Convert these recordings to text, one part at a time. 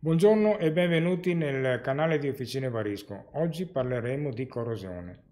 Buongiorno e benvenuti nel canale di Officine Varisco. Oggi parleremo di corrosione.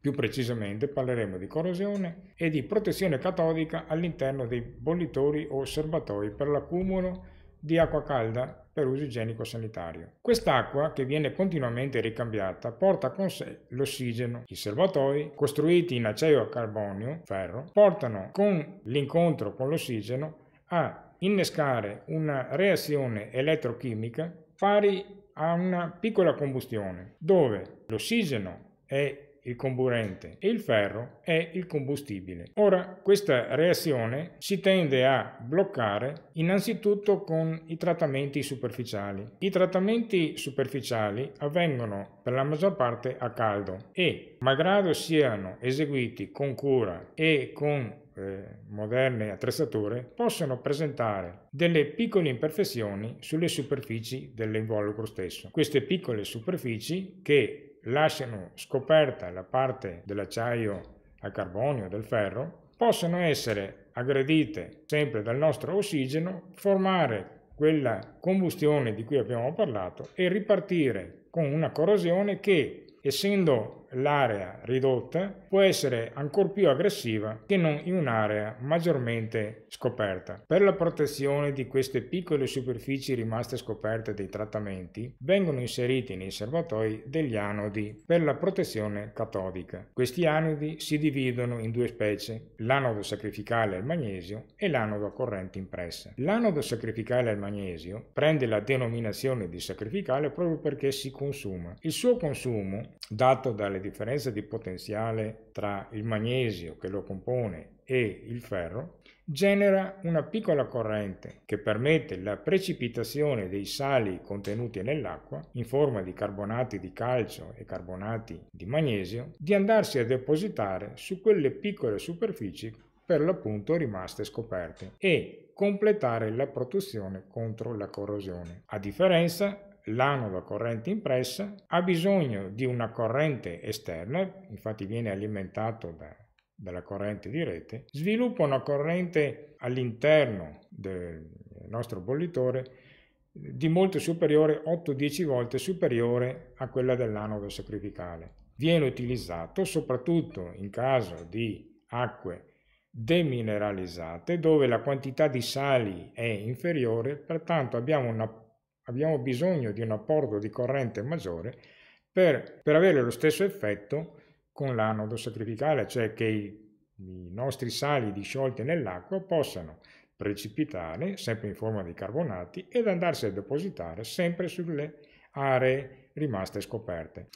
Più precisamente parleremo di corrosione e di protezione catodica all'interno dei bollitori o serbatoi per l'accumulo di acqua calda per uso igienico-sanitario. Quest'acqua, che viene continuamente ricambiata, porta con sé l'ossigeno. I serbatoi, costruiti in acciaio a carbonio, ferro, portano con l'incontro con l'ossigeno a innescare una reazione elettrochimica pari a una piccola combustione, dove l'ossigeno è il comburente e il ferro è il combustibile. Ora, questa reazione si tende a bloccare innanzitutto con i trattamenti superficiali. I trattamenti superficiali avvengono per la maggior parte a caldo e, malgrado siano eseguiti con cura e con eh, moderne attrezzature possono presentare delle piccole imperfezioni sulle superfici dell'involucro stesso. Queste piccole superfici che lasciano scoperta la parte dell'acciaio a carbonio del ferro possono essere aggredite sempre dal nostro ossigeno, formare quella combustione di cui abbiamo parlato e ripartire con una corrosione che essendo l'area ridotta può essere ancora più aggressiva che non in un'area maggiormente scoperta. Per la protezione di queste piccole superfici rimaste scoperte dei trattamenti vengono inseriti nei serbatoi degli anodi per la protezione catodica. Questi anodi si dividono in due specie, l'anodo sacrificale al magnesio e l'anodo a corrente impressa. L'anodo sacrificale al magnesio prende la denominazione di sacrificale proprio perché si consuma. Il suo consumo, dato dalle differenza di potenziale tra il magnesio che lo compone e il ferro, genera una piccola corrente che permette la precipitazione dei sali contenuti nell'acqua, in forma di carbonati di calcio e carbonati di magnesio, di andarsi a depositare su quelle piccole superfici per l'appunto rimaste scoperte e completare la protezione contro la corrosione, a differenza l'anodo corrente impressa ha bisogno di una corrente esterna, infatti viene alimentato da, dalla corrente di rete, sviluppa una corrente all'interno del nostro bollitore di molto superiore, 8-10 volte superiore a quella dell'anodo sacrificale. Viene utilizzato soprattutto in caso di acque demineralizzate dove la quantità di sali è inferiore, pertanto abbiamo una abbiamo bisogno di un apporto di corrente maggiore per, per avere lo stesso effetto con l'anodo sacrificale, cioè che i, i nostri sali disciolti nell'acqua possano precipitare sempre in forma di carbonati ed andarsi a depositare sempre sulle aree rimaste scoperte.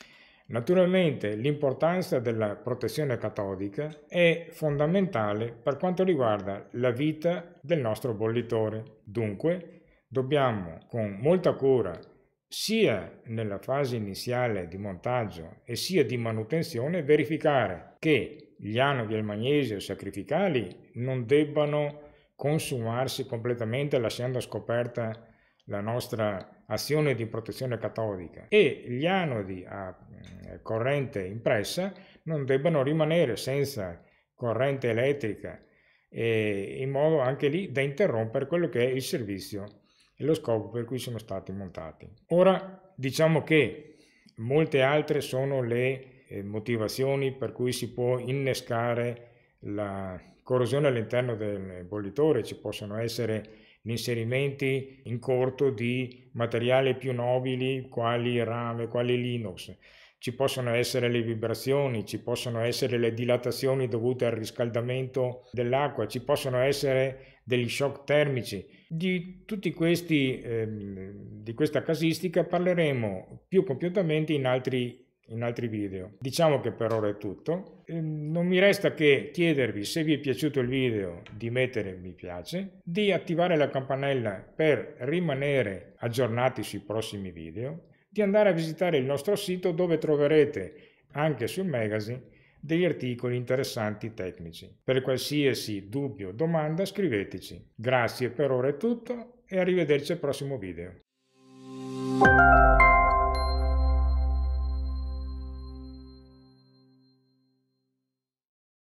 Naturalmente l'importanza della protezione catodica è fondamentale per quanto riguarda la vita del nostro bollitore. Dunque dobbiamo con molta cura sia nella fase iniziale di montaggio e sia di manutenzione verificare che gli anodi al magnesio sacrificali non debbano consumarsi completamente lasciando scoperta la nostra azione di protezione catodica e gli anodi a eh, corrente impressa non debbano rimanere senza corrente elettrica eh, in modo anche lì da interrompere quello che è il servizio e lo scopo per cui sono stati montati. Ora diciamo che molte altre sono le eh, motivazioni per cui si può innescare la corrosione all'interno del bollitore, ci possono essere gli inserimenti in corto di materiali più nobili quali rame, quali Linux, ci possono essere le vibrazioni, ci possono essere le dilatazioni dovute al riscaldamento dell'acqua, ci possono essere degli shock termici. Di tutti questi, eh, di questa casistica parleremo più compiutamente in altri in altri video. Diciamo che per ora è tutto. Ehm, non mi resta che chiedervi se vi è piaciuto il video di mettere mi piace, di attivare la campanella per rimanere aggiornati sui prossimi video, di andare a visitare il nostro sito dove troverete anche sul magazine degli articoli interessanti tecnici. Per qualsiasi dubbio o domanda scriveteci. Grazie per ora è tutto e arrivederci al prossimo video.